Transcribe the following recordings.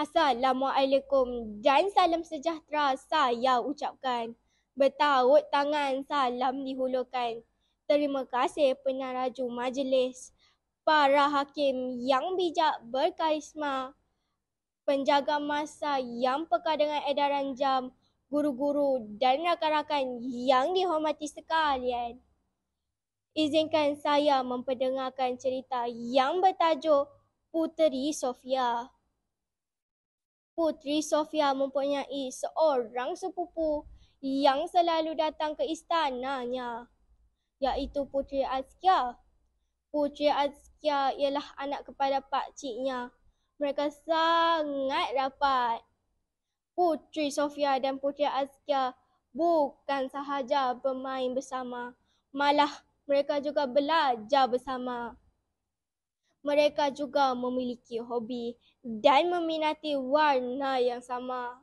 Assalamualaikum dan salam sejahtera saya ucapkan. Bertaut tangan salam dihulurkan. Terima kasih penaraju majlis. Para hakim yang bijak berkarisma. Penjaga masa yang peka dengan edaran jam. Guru-guru dan rakan-rakan yang dihormati sekalian. Izinkan saya memperdengarkan cerita yang bertajuk Puteri Sofia. Putri Sofia mempunyai seorang sepupu yang selalu datang ke istananya, iaitu Putri Azkia. Putri Azkia ialah anak kepada pakciknya. Mereka sangat rapat. Putri Sofia dan Putri Azkia bukan sahaja bermain bersama, malah mereka juga belajar bersama mereka juga memiliki hobi dan meminati warna yang sama.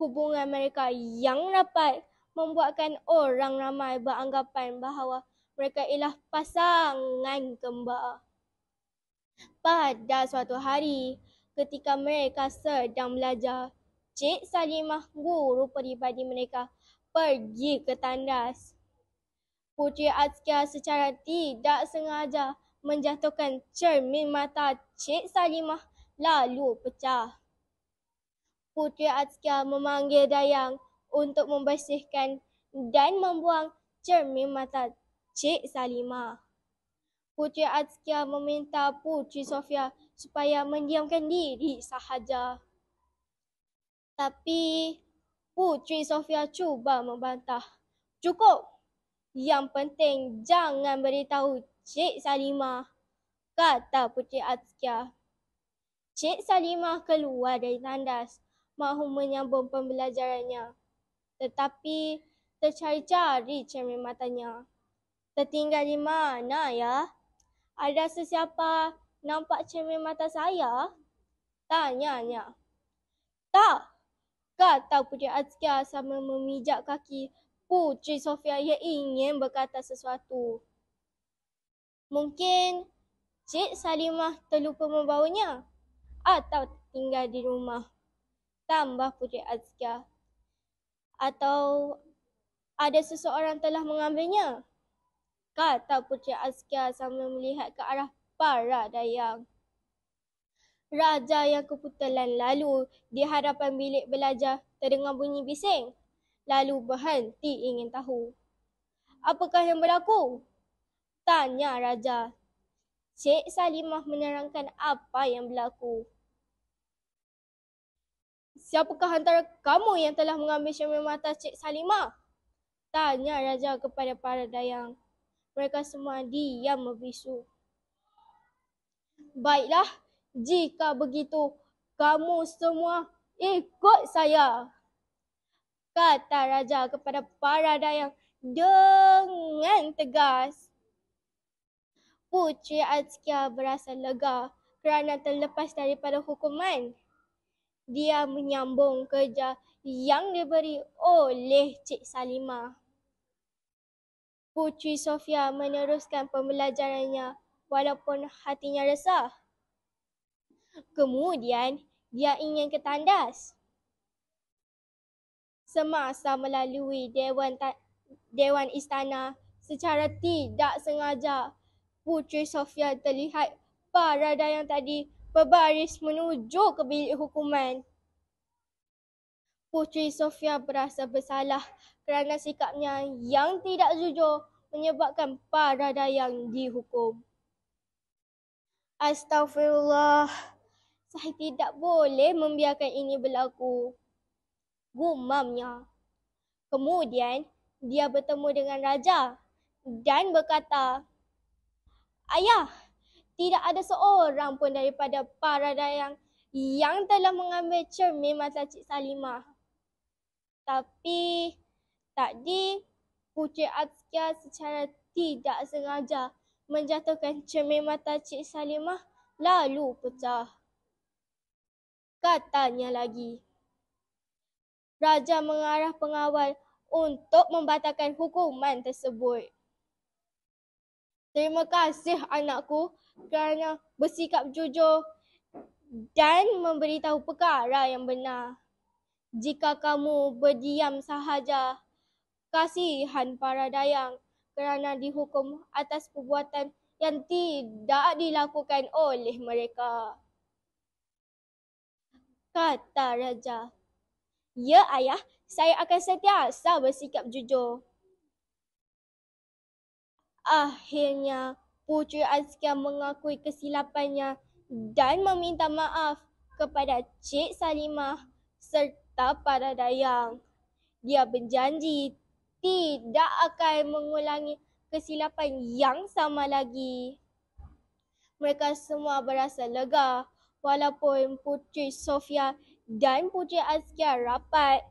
Hubungan mereka yang rapat membuatkan orang ramai beranggapan bahawa mereka ialah pasangan kembar. Pada suatu hari, ketika mereka sedang belajar, Cik Salimah guru peribadi mereka pergi ke tandas. Putri Azkia secara tidak sengaja menjatuhkan cermin mata Cik Salimah lalu pecah. Putri Atska memanggil Dayang untuk membersihkan dan membuang cermin mata Cik Salimah. Putri Atska meminta Putri Sofia supaya mendiamkan diri sahaja. Tapi Putri Sofia cuba membantah. Cukup. Yang penting jangan beritahu Cik Salimah, kata Putih Atsikia. Cik Salimah keluar dari tandas, mahu menyambung pembelajarannya. Tetapi tercari-cari cermin matanya. Tertinggal di mana ya? Ada sesiapa nampak cermin mata saya? Tanyanya. Tak, kata Putih Atsikia sambil memijak kaki Putri Sofia ia ingin berkata sesuatu. Mungkin Cik Salimah terlupa membawanya atau tinggal di rumah. Tambah Putri Azkia. Atau ada seseorang telah mengambilnya. Kata Putri Azkia sambil melihat ke arah para dayang. Raja yang keputelan lalu di hadapan bilik belajar terdengar bunyi bising. Lalu berhenti ingin tahu. Apakah yang berlaku? Tanya Raja. Cik Salimah menerangkan apa yang berlaku. Siapakah antara kamu yang telah mengambil cermin mata Cik Salimah? Tanya Raja kepada para dayang. Mereka semua diam membisu. Baiklah, jika begitu, kamu semua ikut saya. Kata Raja kepada para dayang dengan tegas. Bu Cik berasa lega kerana terlepas daripada hukuman. Dia menyambung kerja yang diberi oleh Cik Salima. Puteri Sofia meneruskan pembelajarannya walaupun hatinya resah. Kemudian, dia ingin ke tandas. Semasa melalui Dewan, Dewan Istana secara tidak sengaja, Putri Sofia terlihat para dayang tadi berbaris menuju ke bilik hukuman. Putri Sofia berasa bersalah kerana sikapnya yang tidak jujur menyebabkan para dayang dihukum. Astaghfirullah, saya tidak boleh membiarkan ini berlaku. Gumamnya. Kemudian, dia bertemu dengan Raja dan berkata, Ayah, tidak ada seorang pun daripada para dayang yang telah mengambil cermin masa Cik Salimah. Tapi, tadi Putri Atsya secara tidak sengaja menjatuhkan cermin mata Cik Salimah lalu pecah. Katanya lagi. Raja mengarah pengawal untuk membatalkan hukuman tersebut. Terima kasih anakku kerana bersikap jujur dan memberitahu perkara yang benar. Jika kamu berdiam sahaja, kasihan para dayang kerana dihukum atas perbuatan yang tidak dilakukan oleh mereka. Kata Raja, Ya ayah, saya akan sentiasa bersikap jujur. Akhirnya, Puteri Azkia mengakui kesilapannya dan meminta maaf kepada Cik Salimah serta para dayang. Dia berjanji tidak akan mengulangi kesilapan yang sama lagi. Mereka semua berasa lega walaupun Puteri Sofia dan Puteri Azkia rapat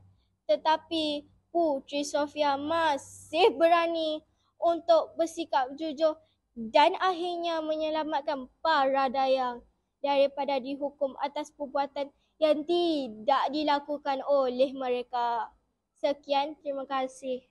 tetapi Puteri Sofia masih berani untuk bersikap jujur dan akhirnya menyelamatkan para dayang daripada dihukum atas perbuatan yang tidak dilakukan oleh mereka. Sekian, terima kasih.